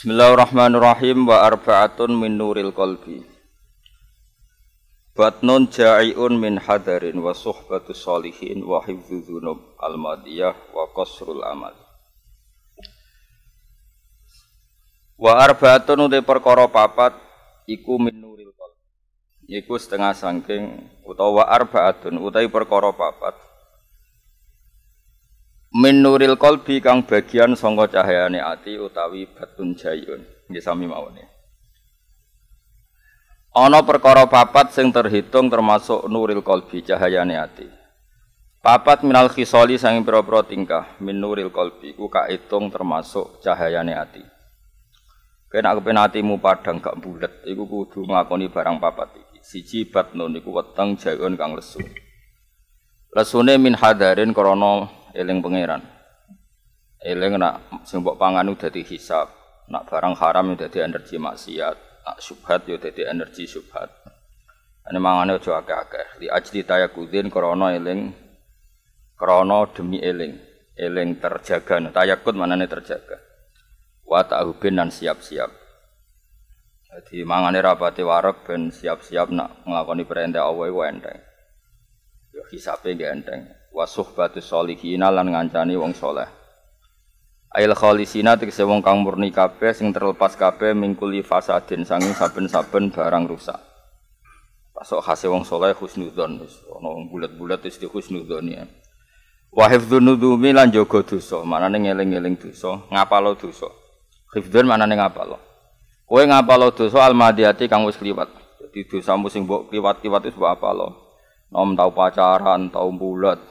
Bismillahirrahmanirrahim wa arba'atun min nuril qalbi. Batnun ja'iun min hadarin wa suhbatu salihin wa hifdzu dhunub al-madiyah wa qasrul amal. Wa arba'atun uti perkara papat iku min nuril qalbi. Iku setengah sangking utawa arba'atun utai perkara papat min nuril qalbi kang bagian sangka cahayane ati utawi batun jayun nggih sami mawon ana perkara papat sing terhitung termasuk nuril qalbi cahayane ati papat minal khisali sing pira-pira tingkah min nuril qalbi ku kaitung termasuk cahayane ati kena kepen atimu padang gak bulet iku kudu nglakoni barang papat iki siji batnun iku weteng jayun kang lesu Lesune min hadarin krana eling pangeran. Eling nak sing mbok pangan dadi hisab, nak barang haram yo dadi energi maksiat, nak subhat yo dadi energi subhat. Ane mangane aja akeh-akeh. Di ajli tayakudin krana eling krana demi eling, eling terjaga. Tayakud manane terjaga. Wa ta'ubin nan siap-siap. Jadi mangane rapati warak ben siap-siap nak nglakoni perintah Allah iku enteng. Yo hisabe genteng. Wa suhbatus sholihin lan ngancani wong saleh. Ail kholisina tegese wong kang murni kabeh sing terlepas kabeh mingkuli fasadin sanging saben-saben barang rusak. Pasok khase wong saleh husnudzon wis ana bulat-bulat wis dihusnudzon ya. Wa hifdzun lan jaga dosa, manane ngeling-eling dosa, ngapalo dosa. Hifdzun manane ngapalo. Kowe ngapalo dosa almadiati kang wis kliwat. Dadi dosamu sing mbok kliwat-kliwat wis apa apalo. Nom tau pacaran, tau bulat.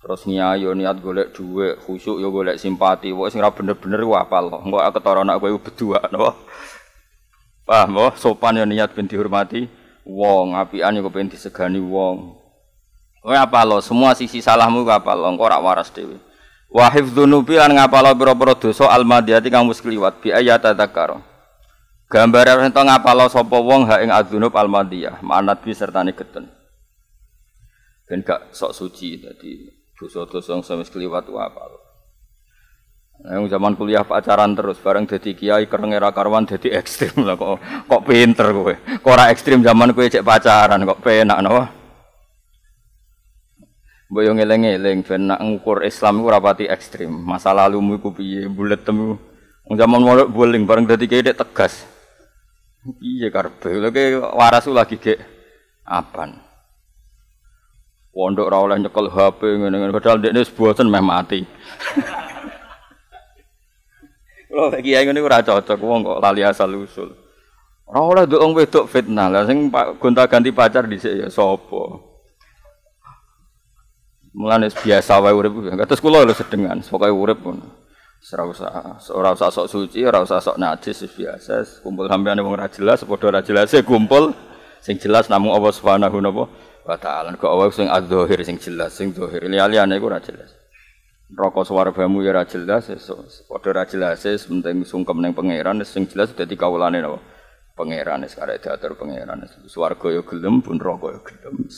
Terus nyayo niat golek duit, khusuk yo golek simpati. Wah, sing bener-bener ku apal. nggak aku ketara anak kowe berdua, napa? wah oh? mo sopan yo niat binti hormati, wong, an yo binti segani wong. Kowe apa lo? Oh? Semua sisi salahmu ku apa lo? Oh? Engko rak waras dhewe. Wahif hifdzunubi lan ngapalo pira-pira dosa almadiyati kang wis kliwat bi ayata takaro. Gambar ento ngapalo sapa wong hak ing adzunub almadiyah, manat bi sertane geten. Ben gak sok suci tadi dosa-dosa yang sama waktu apa. Nah, yang zaman kuliah pacaran terus bareng jadi kiai kereng era karwan jadi ekstrim lah kok kok pinter gue Kok ora ekstrim zaman gue cek pacaran kok penak no Mbok yo ngeling-eling ben nak ngukur Islam iku rapati ekstrim. Masa lalu iku piye, bulet temu. Wong zaman molek bowling bareng dadi kiai tegas. iya karepe? Lha waras lagi gek apan. Pondok ora oleh nyekel HP ngene-ngene padahal ndekne bosen meh mati. Lho kiai ngene ora cocok wong kok lali asal usul. Ora oleh nduk wong wedok fitnah. Lah sing gonta-ganti pacar dhisik ya sapa? Mulane biasa wae urip. Kados kula lho sedengan, pokoke urip pun. Ora usah ora usah sok suci, ora usah sok najis biasa. Kumpul sampeyan wong ora jelas, padha ora jelas kumpul. Sing jelas namung Allah Subhanahu wa wa ta'ala kok wae sing adzahir sing jelas sing zahir liyane iku ora jelas neraka swargamu ya ora jelas padha ora jelas penting sungkem ning pangeran sing jelas dadi kawulane napa pangeran sekarang diatur pangeran swarga ya gelem pun neraka ya gelem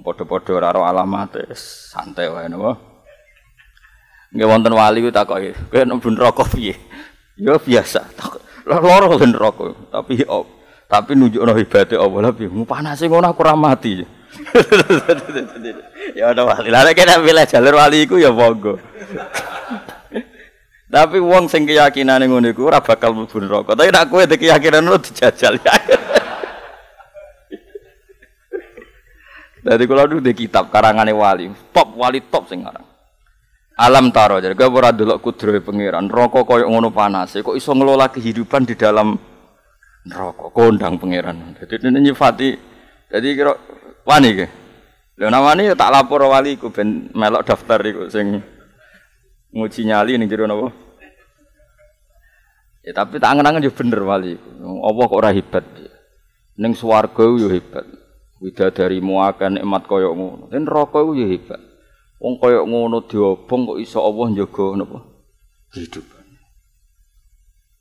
padha-padha ora ro alamat santai wae napa nggih wonten wali ku takoki kowe nek ben neraka piye ya biasa takoki loro ben neraka tapi oh, tapi nunjukno hebate apa lha piye panase ngono aku ora mati ya udah wali. Lah nek pilih jalur wali itu ya monggo. Tapi wong sing keyakinan yang iku ora bakal mlebu neraka. Tapi nek kowe keyakinan lu dijajal ya. dari kula dulu di kitab karangane wali, top wali top sing Alam taro jadi gue ora delok kudrohe pangeran, rokok koyok ngono panas kok iso ngelola kehidupan di dalam rokok kondang pengiran Jadi ini nyifati jadi kira Wani ke? Lho wani ya tak lapor wali ku ben melok daftar iku sing nguji nyali ning jero Ya tapi tak angen-angen juga ya bener wali. Apa kok ora hebat? Ya. Ning swarga yo ya hebat. Widadarimu akeh nikmat kaya ngono. Ning neraka yo hebat. Wong kaya ngono diobong kok iso Allah njaga nopo Hidup.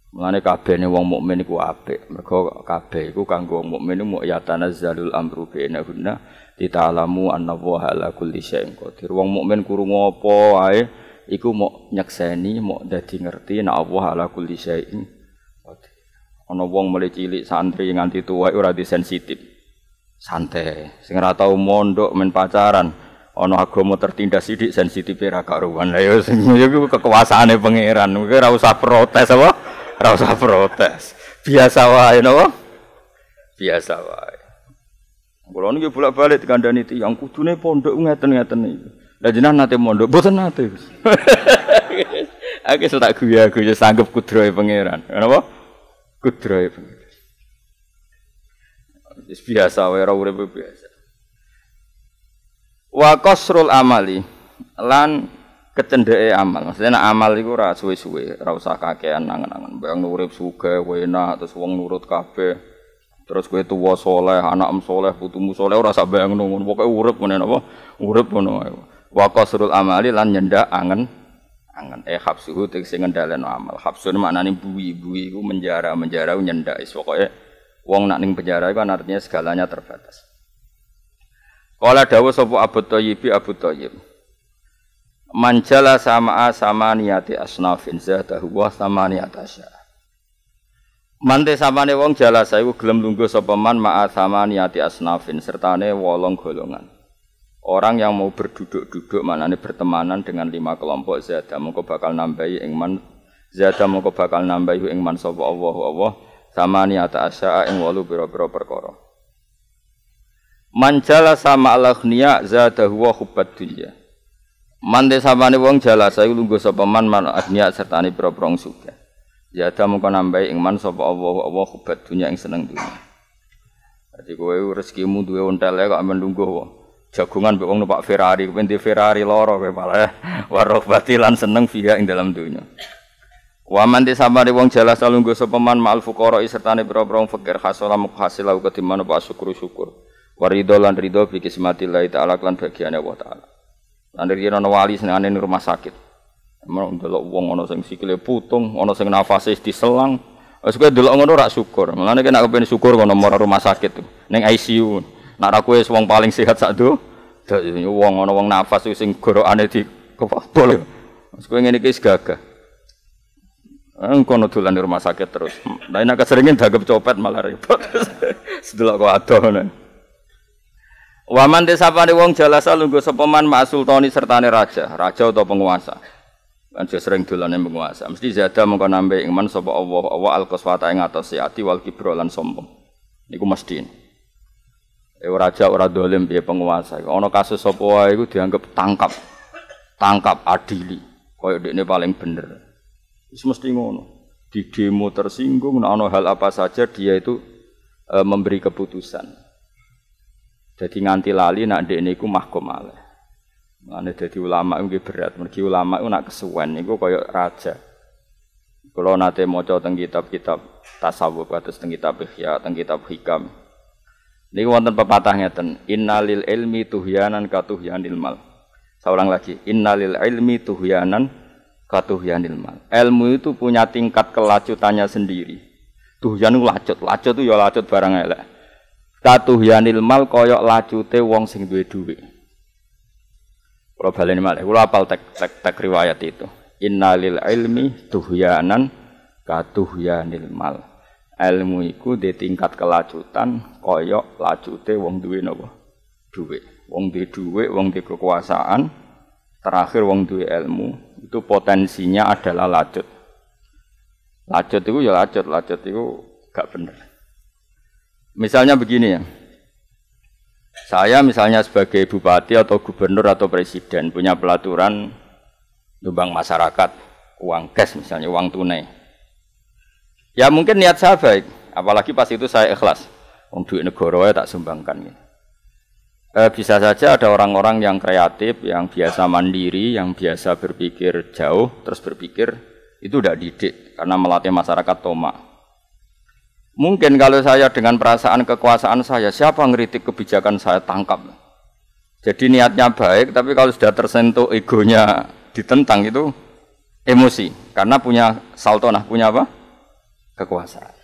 Mulane kabehne wong mukmin iku apik. Mergo kabeh iku kanggo wong mukmin mu yatanazzalul amru bainahunna dita'lamu anna Allah ala kulli syai'in qadir. Wong mukmin krungu apa wae iku mok nyekseni, mok dadi ngerti nek Allah ala kulli syai'in qadir. Ana wong mulai cilik santri nganti tuwa ora disensitif. Santai, sing ora tau mondok men pacaran, ana agama tertindas sithik sensitif ra karuan. Lah ya sing ya iku kekuasaane pangeran. Kowe ora usah protes apa? Rasa protes. Biasa wae napa? Biasa wae. Kula niki bolak-balik kandhani tiyang kudune pondok ngeten-ngeten niku. Lah jenengan nate mondok, mboten nate. Aku tak guya-guya sanggup kudrohe pangeran. Kenapa? Kudrohe pangeran. Wis biasa wae ora urip biasa. Wa kasrul amali lan kecendeke amal. Maksudnya nek amal iku ora suwe-suwe, ora usah kakean nangen-nangen. Bang urip suge, enak, terus wong nurut kabeh. Terus kowe tuwa saleh, anak saleh, putumu saleh ora sak bayangno ngono. Pokoke urip ngene apa? Urip ngono ae. Wa qasrul amali lan nyendak angen angen eh habsuhu tegese ngendhaleno amal. Habsun maknane buwi-buwi iku menjara-menjara nyendak nyenda pokoke wong nak ning penjara iku kan artinya segalanya terbatas. Kala dawuh sapa Abu Thayyib Abu Thayyib Manjala sama sama niati asnafin zatahu wa sama niatasya. Mante samane wong jala saya gelem lungguh sapa man ma'a sama niati asnafin sertane wolong golongan. Orang yang mau berduduk-duduk ne bertemanan dengan lima kelompok zada mongko bakal nambahi ing man zada mongko bakal nambahi ing man sapa Allah Allah sama niata asya ing walu pira-pira perkara. Manjala sama Allah aghniya zadahu wa hubbad dunya. Mande desamane wong jalasa iku lungo sapa man man agnya serta ni proprong suka Ya ada mung nambahi ing man sapa Allah Allah kubat dunya ing seneng dunya. Dadi kowe rezekimu duwe ontel kok amben lungo wong. Jagungan mbek wong numpak Ferrari, kowe Ferrari loro kowe malah eh. lan seneng via ing dalam dunya. Wa man desamane wong jalasa lungo sapa man ma'al fuqara serta ni proprong fakir hasala mukhasilau ketimano pas syukur syukur. waridolan lan ridho bi kismatillah ta'ala lan bagiane Allah ta'ala. Nanti dia nono wali senengane di rumah sakit. Mau delok wong ono sing sikile putung, ono sing nafase diselang. Wis eh, kowe delok ngono rak syukur. Mulane nek kepengin syukur ngono mara rumah sakit ning ICU. Nek ra kowe wong paling sehat sak do, iya, wong uang wong nafas sing gorokane di kepabol. Wis kowe ngene iki gagah. Eh, engko dolan di rumah sakit terus. Lah nek seringin dagap copet malah repot. Sedelok kok adoh. Waman desapane wong jalasa lungguh sapa man mak sultani sertane raja, raja atau penguasa. Kan sering yang penguasa. Mesti zada mengko nambe iman sapa Allah, Allah al koswata yang atase ati wal kibra lan sombong. Niku mesti. Eh raja ora dolim biaya penguasa. Ono kasus sapa wae iku dianggap tangkap. Tangkap adili. Kaya ini paling bener. Wis mesti ngono. Di demo tersinggung, nah, hal apa saja dia itu e, memberi keputusan. Jadi nganti lali nak dek ku mahkum ale. mana jadi ulama itu berat. Mergi ulama itu nak kesuwen niku koyo raja. Kalau nate mau teng kitab-kitab tasawuf atau teng kitab ihya, teng kitab hikam. Niku wonten pepatahnya ten. innalil ilmi tuhyanan katuhyanil mal. Seorang lagi, innalil ilmi tuhyanan katuhyanil mal. Ilmu itu punya tingkat kelacutannya sendiri. Tuhyan lacut, lacut itu ya lacut barang elek katuhyanil mal koyok lacute wong sing duwe duwe kalau ini malah, kalau apal tek, tek, tek riwayat itu innalil ilmi tuhyanan katuhyanil mal ilmu iku di tingkat kelacutan koyok te wong duwe nopo duwe wong duwe duwe wong duwe kekuasaan terakhir wong duwe ilmu itu potensinya adalah lacut. Lacut itu ya lacut, lacut itu gak bener Misalnya begini ya. Saya misalnya sebagai bupati atau gubernur atau presiden punya pelaturan lubang masyarakat, uang cash misalnya, uang tunai. Ya mungkin niat saya baik, apalagi pas itu saya ikhlas. Uang duit negara tak sumbangkan. Gitu. E, bisa saja ada orang-orang yang kreatif, yang biasa mandiri, yang biasa berpikir jauh, terus berpikir itu tidak didik karena melatih masyarakat tomak. Mungkin kalau saya dengan perasaan kekuasaan saya, siapa ngeritik kebijakan saya tangkap. Jadi niatnya baik, tapi kalau sudah tersentuh egonya ditentang itu emosi, karena punya salto nah punya apa? Kekuasaan.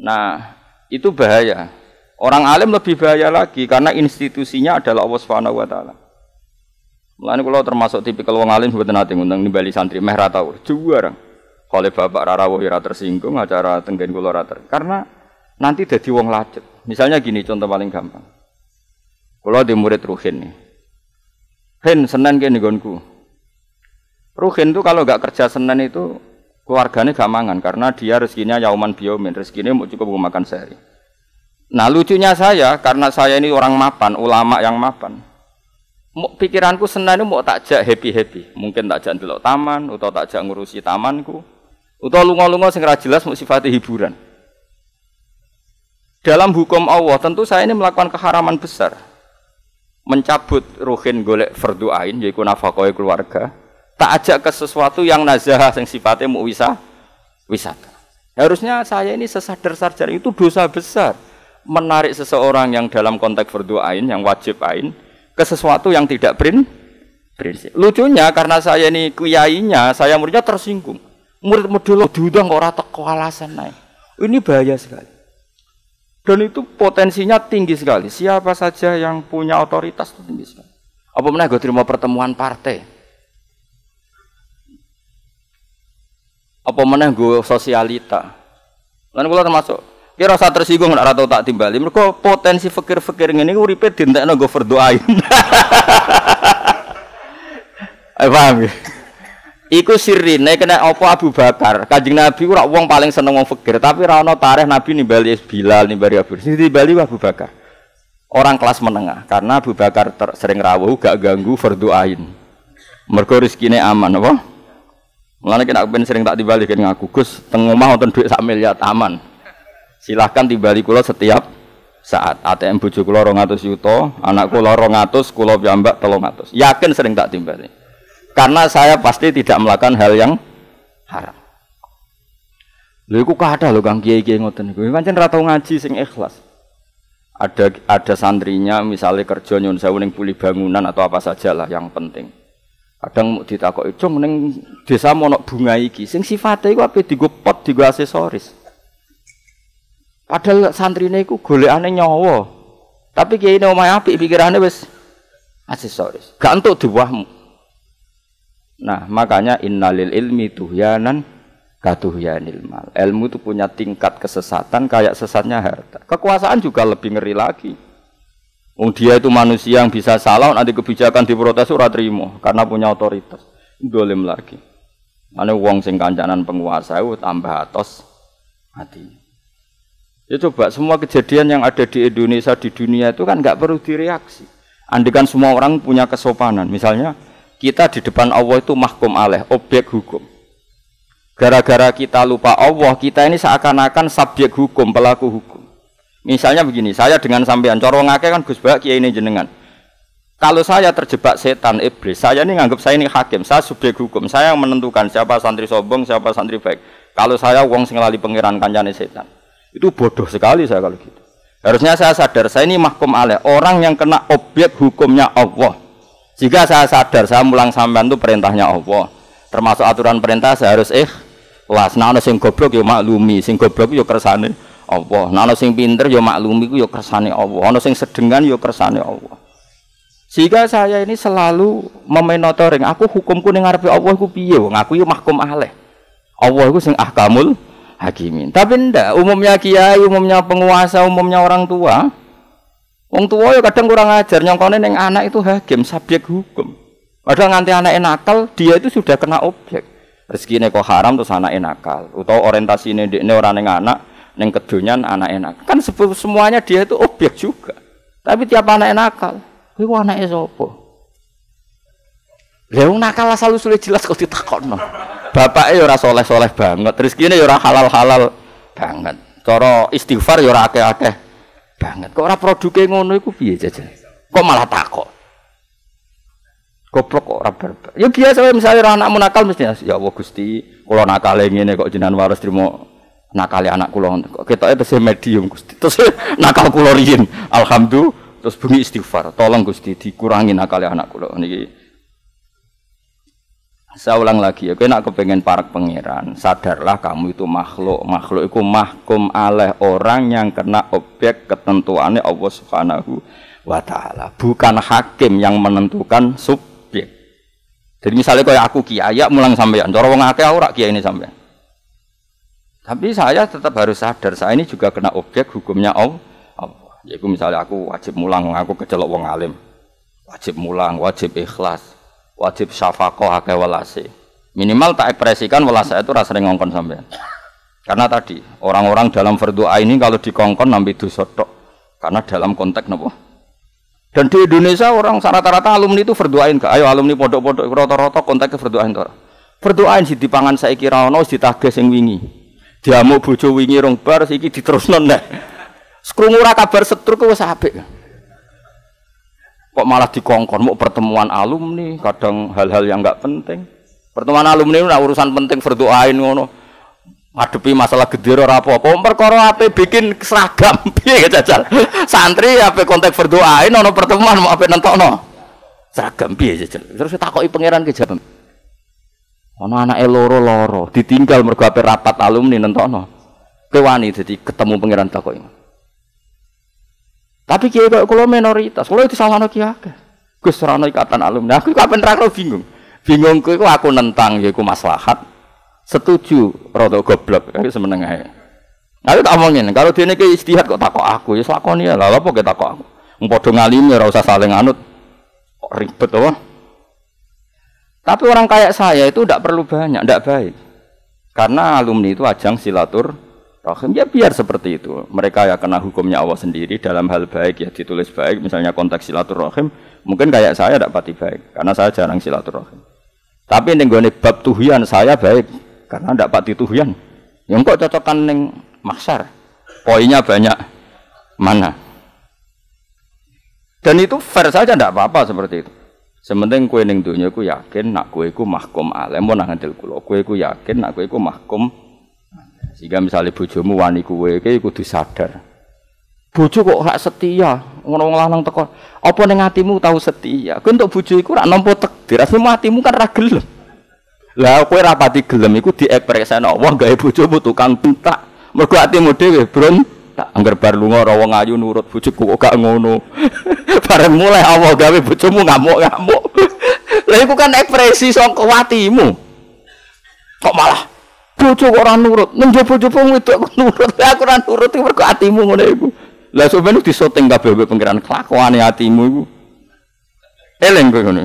Nah, itu bahaya. Orang alim lebih bahaya lagi karena institusinya adalah Allah Subhanahu wa taala. Mulane kula termasuk tipikal wong alim mboten nate ngundang nimbali santri meh ra tau juara. Kalau bapak Rara ora ya tersinggung, acara tenggen kula ora Karena nanti jadi wong lacet. Misalnya gini contoh paling gampang. Kalau di murid Ruhin nih. Hin Senin ke nggonku. Ruhin tuh kalau nggak kerja Senin itu keluarganya gak mangan karena dia rezekinya yauman biomin, rezekinya mau cukup makan sehari. Nah lucunya saya karena saya ini orang mapan, ulama yang mapan. Pikiranku Senin mau takjak happy happy, mungkin takjak delok taman atau takjak ngurusi tamanku Utawa lunga-lunga sing ra jelas mung sifate hiburan. Dalam hukum Allah tentu saya ini melakukan keharaman besar. Mencabut ruhin golek fardu ain yaiku nafkahe keluarga, tak ajak ke sesuatu yang sing yang sifatnya wisa wisata. Harusnya saya ini sesadar-sadar itu dosa besar menarik seseorang yang dalam konteks fardu ain yang wajib ain ke sesuatu yang tidak prin prinsip. Lucunya karena saya ini kiainya, saya muridnya tersinggung murid modul diundang kok ora teko alasan naik. Ini bahaya sekali. Dan itu potensinya tinggi sekali. Siapa saja yang punya otoritas itu tinggi sekali. Apa mana gue terima pertemuan partai? Apa mana gue sosialita? Dan gue termasuk kira rasa tersinggung nek rata tak timbali. Mereka potensi fikir-fikir ini gue uripe dientekno gue berdoain. Eh paham ya? Iku nek kena apa Abu Bakar. Kanjeng Nabi ora wong paling seneng wong fakir, tapi ora ono tarikh Nabi nimbali Bilal, nimbali Abu Sing Nimbali Abu Bakar. Orang kelas menengah karena Abu Bakar ter, sering rawuh gak ganggu fardu ain. Mergo rezekine aman apa? Mulane kena ben sering tak timbali kene ngaku Gus, teng omah wonten dhuwit sak miliar aman. Silahkan timbali kula setiap saat ATM bojo kula 200 yuto, anak kula 200, kula piyambak 300. Yakin sering tak timbali karena saya pasti tidak melakukan hal yang haram. Lho iku kada lho Kang Kiai-kiai ngoten niku. Pancen ra tau ngaji sing ikhlas. Ada ada santrinya misalnya kerja nyun sewu ning pulih bangunan atau apa saja lah yang penting. Kadang ditakoki, "Cung ning desa monok bunga iki sing sifate iku ape digo pot, digo aksesoris." Padahal santrine iku golekane nyawa. Tapi kiai ne omahe apik pikirane wis aksesoris. Gak entuk diwahmu. Nah, makanya innalil ilmi tuhyanan katuhyanil mal. Ilmu itu punya tingkat kesesatan kayak sesatnya harta. Kekuasaan juga lebih ngeri lagi. Oh, dia itu manusia yang bisa salah, nanti kebijakan diprotes ora terima karena punya otoritas. Dolim lagi. mana uang sing kancanan penguasa itu tambah atos mati. Ya coba semua kejadian yang ada di Indonesia di dunia itu kan nggak perlu direaksi. Andikan semua orang punya kesopanan, misalnya kita di depan Allah itu mahkum aleh, objek hukum. Gara-gara kita lupa Allah, kita ini seakan-akan subjek hukum, pelaku hukum. Misalnya begini, saya dengan sampean corong ngake kan Gus Bak ini jenengan. Kalau saya terjebak setan iblis, saya ini nganggap saya ini hakim, saya subjek hukum, saya yang menentukan siapa santri sombong, siapa santri baik. Kalau saya uang sing lali pangeran kancane setan. Itu bodoh sekali saya kalau gitu. Harusnya saya sadar, saya ini mahkum aleh, orang yang kena objek hukumnya Allah jika saya sadar saya mulang sampean itu perintahnya Allah, termasuk aturan perintah saya harus ikhlas. Nah, sing goblok ya maklumi, sing goblok yo kersane Allah. Nah, sing pinter ya maklumi ku yo kersane Allah. Ana sing sedengan yo kersane Allah. Sehingga saya ini selalu memonitoring, aku hukumku ning ngarepe Allah aku piye wong aku yo mahkum aleh. Allah iku sing ahkamul hakimin. Tapi ndak, umumnya kiai, umumnya penguasa, umumnya orang tua, Wong tua ya kadang kurang ajar nyongkone yang anak itu hakim subjek hukum. Padahal nganti anak nakal dia itu sudah kena objek. Rezekinya kok haram terus anak nakal. Utau orientasi ini ini orang yang anak neng kedonyan anak enak. Kan semuanya dia itu objek juga. Tapi tiap anak nakal, kuwi anake sapa? Lha wong nakal asal sulit jelas kok ditakokno. Bapak ya ora soleh-soleh banget, rezekine ya ora halal-halal banget. Coro istighfar ya ora akeh-akeh banget. Kok ora produke ngono iku piye jajan? Kok malah takok? Goblok kok ora berbar. Ya biasa misalnya anakmu nakal mesti ya Allah Gusti, kula nakale ngene kok jenengan waras trimo nakale anak kula. Ketoke tesih medium Gusti. Terus nakal kula riyin. Alhamdulillah terus bengi istighfar. Tolong Gusti dikurangi nakale anak kula niki. Saya ulang lagi ya, Kena kepengen para pangeran, sadarlah kamu itu makhluk, makhluk itu mahkum oleh orang yang kena objek ketentuannya Allah Subhanahu wa taala, bukan hakim yang menentukan subjek. Jadi misalnya kalau aku kiai, mulang sampean, cara wong akeh ora kiai ini sampean. Tapi saya tetap harus sadar, saya ini juga kena objek hukumnya Allah. Yaitu misalnya aku wajib mulang, aku kecelok wong alim. Wajib mulang, wajib ikhlas wajib syafaqoh akeh walase, Minimal tak ekspresikan walase itu rasa sering ngongkon sampean. Karena tadi orang-orang dalam berdoa ini kalau dikongkon nampi dosa Karena dalam konteks nopo. Dan di Indonesia orang rata-rata alumni itu berdoain ke Ayo alumni podok-podok rata-rata kontaknya berdoain tora. Berdoain si dipangan saya kira ono si ditagih yang wingi. mau bujo wingi rong bar iki diterusno nonde Skrungu ora kabar setruk wis apik kok malah dikongkon mau pertemuan alumni kadang hal-hal yang nggak penting pertemuan alumni itu nah, urusan penting berdoain ngono ngadepi masalah gede ora apa-apa perkara ape bikin seragam piye ya, jajal santri ape kontak berdoain ono pertemuan mau ape nentokno seragam piye jajal terus takoki pangeran ke jabatan ono anake loro-loro ditinggal mergo ape rapat alumni nentokno kewani jadi ketemu pangeran takoki tapi kiai kok kalau minoritas, kalau itu salah nokia akeh. Gus serano ikatan alumni, aku kapan terakhir bingung. Bingung ku aku nentang ya aku maslahat. Setuju rada goblok, aku ya semeneng Nah Aku tak omongin, kalau dia ini istihad kok takut aku, ya selakoni ya, lalu apa kita takok aku. Mpodo alim ya, rasa saling anut. Kok ribet apa? Tapi orang kayak saya itu tidak perlu banyak, tidak baik. Karena alumni itu ajang silatur rahim ya biar seperti itu mereka ya kena hukumnya Allah sendiri dalam hal baik ya ditulis baik misalnya konteks silaturahim mungkin kayak saya tidak pati baik karena saya jarang silaturahim tapi neng gue bab tuhian saya baik karena tidak pati tuhian ya yang kok cocokan neng maksar poinnya banyak mana dan itu fair saja tidak apa-apa seperti itu Sementing kue neng dunia ku yakin nak kue ku mahkum alim mau nangantil kulo. Kue yakin nak kue mahkum sehingga misalnya bojomu wani kuwe iki kudu sadar. Bojo kok rak setia, ngono wong lanang teko. Apa ning atimu tau setia? Kuwi entuk bojo iku rak nampa takdir, asline atimu kan ra gelem. Lah kowe ra pati gelem iku diekspresno Allah gawe bojomu tukang tuntak. Mergo atimu dhewe, Bron. tak anggar bar lunga ora wong ayu nurut bojoku kok gak ngono. Bareng mulai Allah gawe bojomu ngamuk-ngamuk. Lah iku kan ekspresi saka watimu. Kok malah bojo kok ora nurut ning jopo-jopo wedok kok nurut aku ora nurut iku mergo atimu ngene iku lah sampeyan syuting kabeh mbek pangeran kelakuane atimu iku eling kowe ngono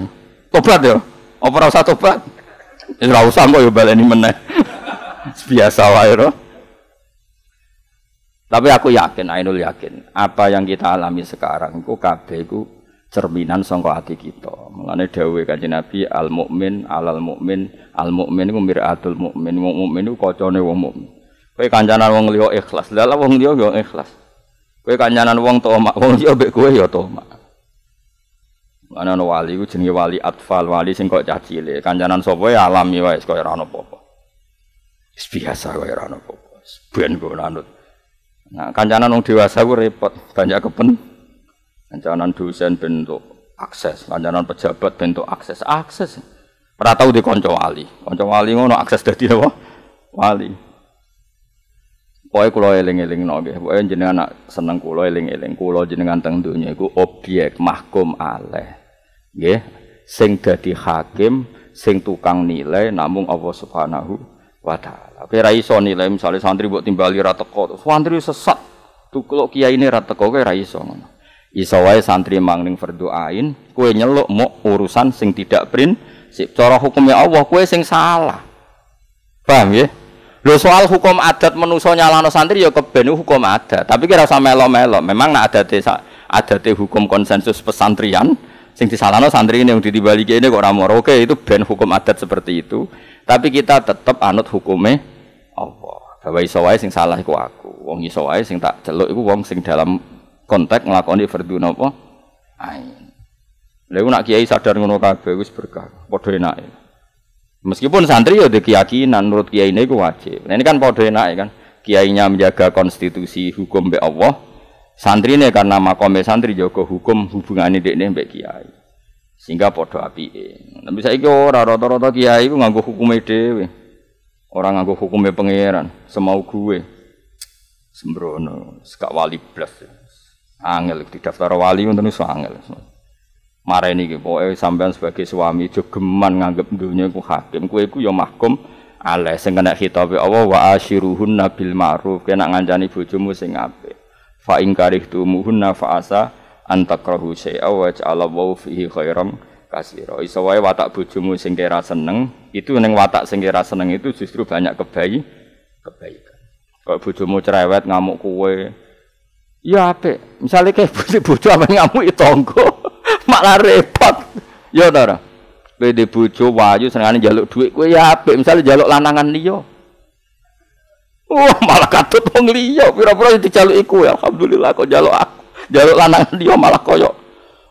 tobat ya apa ora usah tobat wis ya, ora usah kok yo ya baleni meneh biasa wae ro tapi aku yakin Ainul yakin apa yang kita alami sekarang kok kabeh iku cerminan sangka ati kita. Mulane dawuhe Kanjeng Nabi al mukmin alal mukmin, al mukmin iku miratul mukmin, wong mukmin iku kancane wong mukmin. Kowe kancanan wong liya ikhlas, lha wong liya yo ikhlas. Kowe kancanan wong tomak, wong liya mbek kowe yo tomak. Ana ono wali ku jenenge wali atfal, wali sing kok cah cilik. Kancanan sapa ya alami wae kaya ora ono apa-apa. Wis biasa kaya ora ono apa Ben kok Nah, kancanan wong dewasa ku repot, banyak kepen. Ancaman dosen bentuk akses, ancaman pejabat bentuk akses, akses. Pernah tahu di konco wali, konco wali ngono akses dari apa? Wali. Pokoknya kalau eling-eling noge, pokoknya jenengan nak seneng kulo eling-eling kulo jenengan teng dunia itu objek mahkum aleh, gih, sing dadi hakim, sing tukang nilai, namun Allah Subhanahu wa taala. Kira iso nilai misalnya santri buat timbali rateko, santri sesat, tuh kalau kiai ini rateko kayak iso ngono. Iso wae santri mangning berdoain ain, kue nyeluk mau urusan sing tidak print, si Cara hukumnya Allah kue sing salah. Paham ya? Lo soal hukum adat menuso nyalano santri ya kebenu hukum adat, tapi kira sama melo-melo. Memang nak ada adate hukum konsensus pesantrian sing disalano santri ini yang ditibali ini kok ramor oke itu ben hukum adat seperti itu. Tapi kita tetap anut hukumnya Allah. Bahwa iso sing salah iku aku, wong iso sing tak celuk iku wong sing dalam kontak nglakoni fardu nopo ain. Lha nak kiai sadar ngono kabeh wis berkah, padha enake. Meskipun santri ya ada keyakinan menurut kiai ini wajib. Nah, ini kan padha enake kan. Kiainya menjaga konstitusi hukum be Allah, kan santri ini karena makombe santri juga hukum ini dekne be kiai. Sehingga padha apike. Tapi saiki ora rata-rata kiai ku nganggo hukume dhewe. Ora nganggo hukume pangeran, semau gue. Sembrono, sekak wali blas. Ya angel di daftar wali untuk iso angel. ini iki pokoke sampean sebagai suami jogeman nganggep dunia ku hakim, ku, ku ya mahkum ale sing kena khitabe Allah wa asyiruhunna nabil ma'ruf, kena ngancani bojomu sing apik. Fa in karihtumuhunna fa asa an takrahu syai'a wa ja'ala wa fihi khairam kasira. Iso wae watak bojomu sing kira seneng, itu ning watak sing kira seneng itu justru banyak kebaik kebaikan. Kalau bojomu cerewet ngamuk kowe, Iya, ya ape, misalnya kayak bojo apa ngamuk tongko, malah repot. Ya ta ora. Kowe di bojo wayu senengane jaluk dhuwit ya ape, misalnya jaluk lanangan dia. Wah, tong malah katut pura pura itu jaluk iku ya Alhamdulillah kok jaluk aku. jaluk lanangan dia malah koyok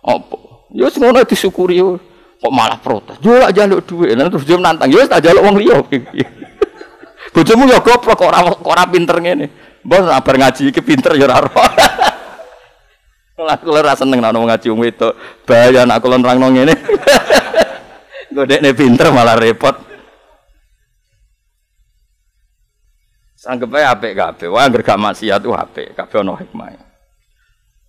apa? Ya wis ngono disyukuri kok malah protes. jaluk duit, nanti terus dia nantang. Ya wis tak jaluk wong liyo. Bojomu ya goblok kok ora ora pinter ngene bos nak ngaji iki pinter ya ora aku Lah kula ra seneng nek ngaji wong wedok. Bahaya nek kula ini, ngene. Engko nih pinter malah repot. Sanggep ae apik kabeh. Wah anggere gak maksiat ku apik. Kabeh ana hikmahe.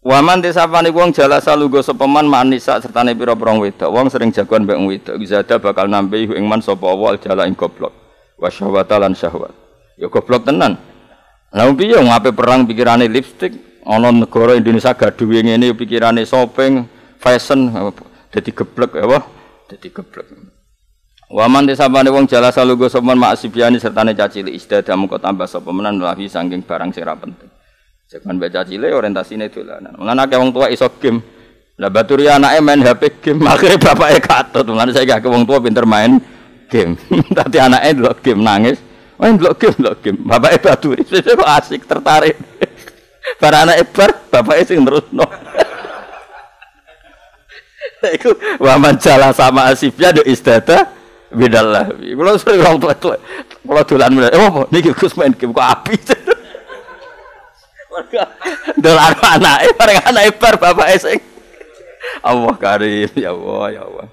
Waman panik wong jalan lugo sepeman manisa sertane pira-pira wedok. Wong sering jagoan mbek wedok. ada bakal nampi ing man sapa wa jala ing goblok. Wa syahwat. Ya goblok tenan lalu piye ngape perang pikirane lipstik, ana negara Indonesia gaduhe ngene pikirane shopping, fashion dadi geblek apa? Dadi geblek. Waman desabane wong jala salugo sopan maksibiani sertane cacili istadamu kok tambah sapa menan lahi sangking barang sing penting. Jangan baca cilik orientasine dolanan. Mulane ke wong tua iso game. Lah baturi anake main HP game, akhire bapake katut. Mulane saiki ke wong tua pinter main game. Dadi anake lo game nangis main blok game, bapak game. Bapake saya kok asik tertarik. para anak anake bapak bapake terus no itu waman jalan sama asifnya do istata lah kalau sering orang tua tua kalau tulan mulai. oh apa niki Gus main game kok api. Dolan Eber bareng anak bar bapak sing Allah karim ya Allah ya Allah.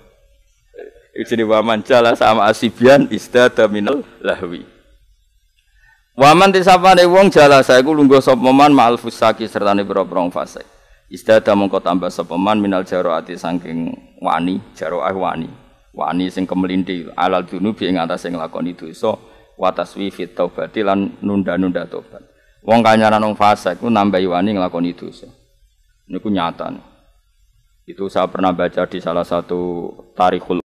Itu jadi waman jala sama asibian istata minal lahwi. Waman tisapane wong jala saya ku lungguh sapa man ma'al fusaki sertane pira fase. wong fasik. Istada mongko tambah sapa minal jaraati saking wani, jaraah wani. Wani sing kemlindi alal dunubi ing atas sing itu so watas wifit taubati lan nunda-nunda tobat. Wong kanyaran wong fasik ku nambahi wani itu. Ini ku nyata. nih. Itu saya pernah baca di salah satu tarikhul